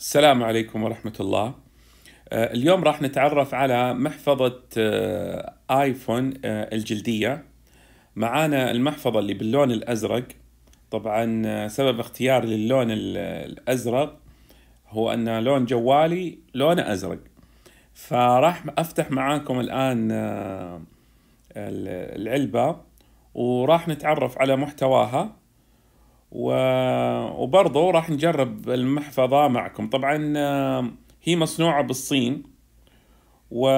السلام عليكم ورحمة الله آه، اليوم راح نتعرف على محفظة آه، آيفون آه، الجلدية معانا المحفظة اللي باللون الأزرق طبعا سبب اختياري للون الأزرق هو أن لون جوالي لونه أزرق فراح أفتح معاكم الآن العلبة وراح نتعرف على محتواها وبرضه راح نجرب المحفظة معكم طبعا آه، هي مصنوعة بالصين ولون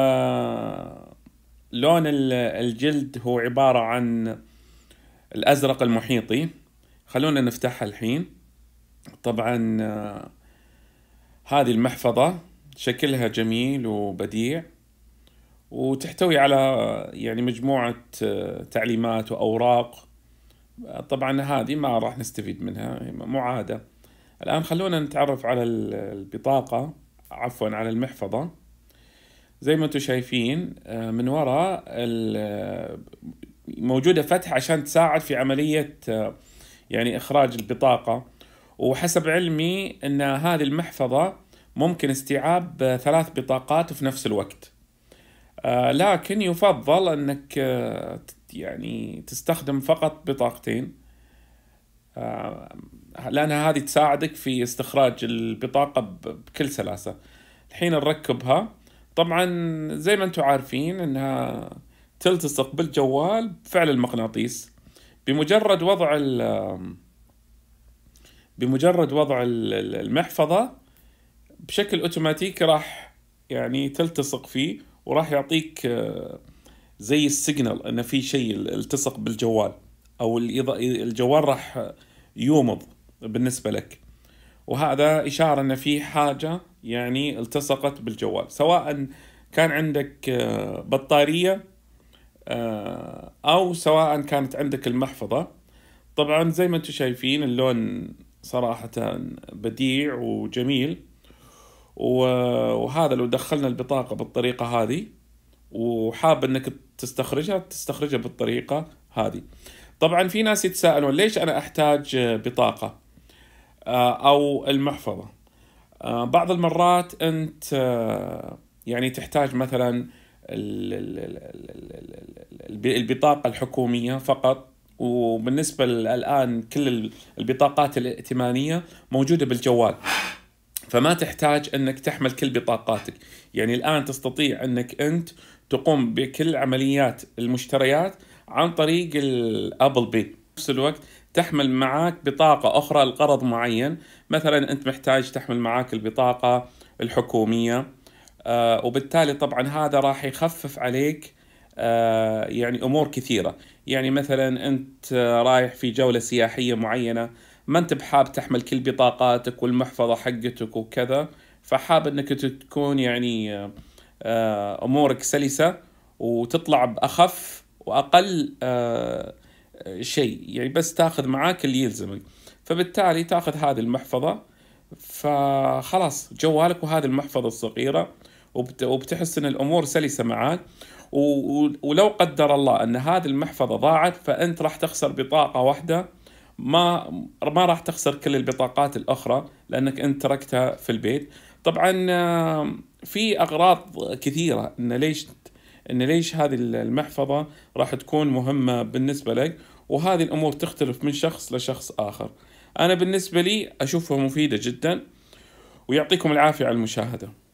الجلد هو عبارة عن الأزرق المحيطي خلونا نفتحها الحين طبعا آه، هذه المحفظة شكلها جميل وبديع وتحتوي على يعني مجموعة آه، تعليمات وأوراق طبعا هذه ما راح نستفيد منها معادة الآن خلونا نتعرف على البطاقة عفوا على المحفظة زي ما انتم شايفين آه، من وراء موجودة فتحة عشان تساعد في عملية آه، يعني إخراج البطاقة وحسب علمي أن هذه المحفظة ممكن استيعاب آه، ثلاث بطاقات في نفس الوقت لكن يفضل أنك يعني تستخدم فقط بطاقتين آه، لأنها هذه تساعدك في استخراج البطاقة بكل سلاسة الحين نركبها طبعا زي ما انتم عارفين انها تلتصق بالجوال بفعل المغناطيس بمجرد وضع بمجرد وضع المحفظة بشكل اوتوماتيكي راح يعني تلتصق فيه وراح يعطيك آه، زي السيجنال ان في شيء التصق بالجوال او الجوال راح يومض بالنسبه لك وهذا اشاره ان في حاجه يعني التصقت بالجوال سواء كان عندك آه، بطاريه آه، او سواء كانت عندك المحفظه طبعا زي ما انتم شايفين اللون صراحه بديع وجميل وهذا لو دخلنا البطاقه بالطريقه هذه وحاب انك تستخرجها تستخرجها بالطريقه هذه طبعا في ناس يتساءلون ليش انا احتاج بطاقه آه، او المحفظه آه، بعض المرات انت آه، يعني تحتاج مثلا البطاقه الحكوميه فقط وبالنسبه الان كل البطاقات الائتمانيه موجوده بالجوال فما تحتاج انك تحمل كل بطاقاتك يعني الان تستطيع انك انت تقوم بكل عمليات المشتريات عن طريق الابل بي نفس الوقت تحمل معك بطاقة أخرى لقرض معين مثلا أنت محتاج تحمل معك البطاقة الحكومية آه وبالتالي طبعا هذا راح يخفف عليك آه يعني أمور كثيرة يعني مثلا أنت رايح في جولة سياحية معينة ما انت بحاب تحمل كل بطاقاتك والمحفظه حقتك وكذا فحاب انك تكون يعني آه، امورك سلسه وتطلع باخف واقل آه، شيء يعني بس تاخذ معاك اللي يلزمك فبالتالي تاخذ هذه المحفظه فخلاص جوالك وهذه المحفظه الصغيره وبتحس ان الامور سلسه معاك ولو قدر الله ان هذه المحفظه ضاعت فانت راح تخسر بطاقه واحده ما ما راح تخسر كل البطاقات الاخرى لانك انت تركتها في البيت طبعا في اغراض كثيره ان ليش ان ليش هذه المحفظه راح تكون مهمه بالنسبه لك وهذه الامور تختلف من شخص لشخص اخر انا بالنسبه لي اشوفها مفيده جدا ويعطيكم العافيه على المشاهده